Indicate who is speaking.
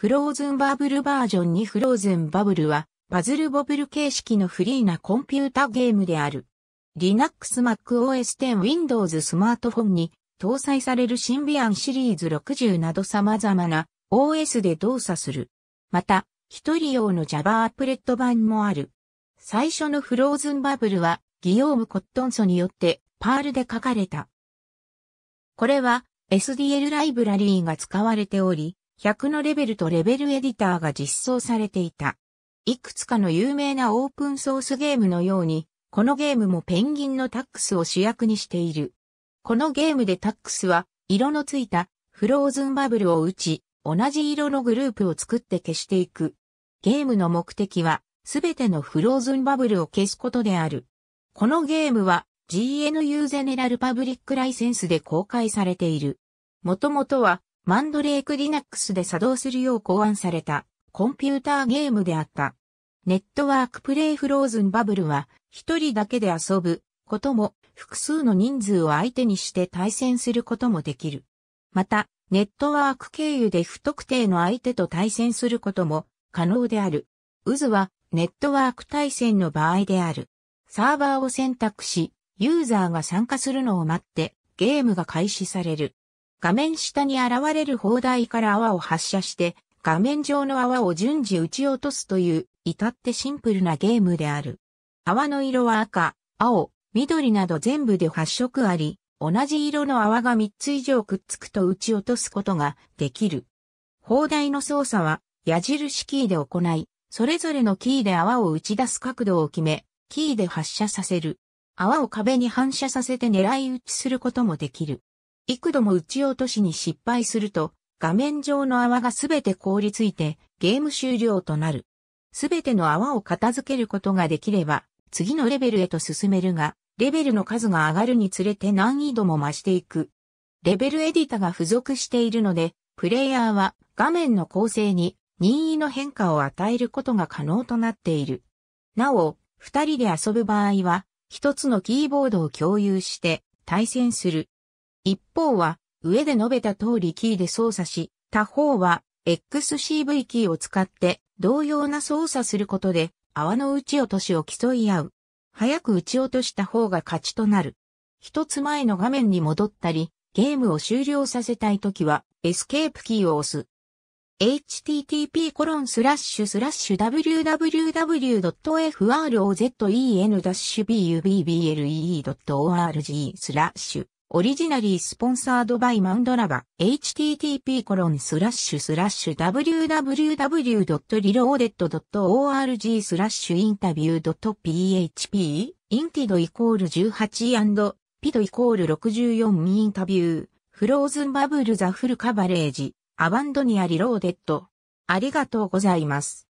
Speaker 1: フローズンバブルバージョンにフローズンバブルは、パズルボブル形式のフリーなコンピュータゲームである。Linux MacOS X Windows スマートフォンに搭載されるシンビアンシリーズ60など様々な OS で動作する。また、一人用の Java アプレット版もある。最初のフローズンバブルは、ギオーム・コットンソによってパールで書かれた。これは SDL ライブラリーが使われており、100のレベルとレベルエディターが実装されていた。いくつかの有名なオープンソースゲームのように、このゲームもペンギンのタックスを主役にしている。このゲームでタックスは、色のついたフローズンバブルを打ち、同じ色のグループを作って消していく。ゲームの目的は、すべてのフローズンバブルを消すことである。このゲームは GNU ゼネラルパブリックライセンスで公開されている。もともとはマンドレークリナックスで作動するよう考案されたコンピューターゲームであった。ネットワークプレイフローズンバブルは一人だけで遊ぶことも複数の人数を相手にして対戦することもできる。また、ネットワーク経由で不特定の相手と対戦することも可能である。渦はネットワーク対戦の場合である。サーバーを選択し、ユーザーが参加するのを待ってゲームが開始される。画面下に現れる砲台から泡を発射して、画面上の泡を順次撃ち落とすという、至ってシンプルなゲームである。泡の色は赤、青、緑など全部で8色あり、同じ色の泡が3つ以上くっつくと撃ち落とすことができる。砲台の操作は矢印キーで行い、それぞれのキーで泡を打ち出す角度を決め、キーで発射させる。泡を壁に反射させて狙い撃ちすることもできる。幾度も打ち落としに失敗すると、画面上の泡がすべて凍りついてゲーム終了となる。すべての泡を片付けることができれば、次のレベルへと進めるが、レベルの数が上がるにつれて難易度も増していく。レベルエディタが付属しているので、プレイヤーは画面の構成に任意の変化を与えることが可能となっている。なお、二人で遊ぶ場合は、一つのキーボードを共有して対戦する。一方は、上で述べた通りキーで操作し、他方は、XCV キーを使って同様な操作することで、泡の打ち落としを競い合う。早く打ち落とした方が勝ちとなる。一つ前の画面に戻ったり、ゲームを終了させたいときは、エスケープキーを押す。http://www.frozen-bubblee.org スラッシュオリジナリースポンサードバイマウンドラバ http コロンスラッシュスラッシュ www.reloaded.org スラッシュインタビュー .php インティドイコール18ピドイコール64インタビューフローズンバブルザフルカバレージアバンドニアリローデッドありがとうございます。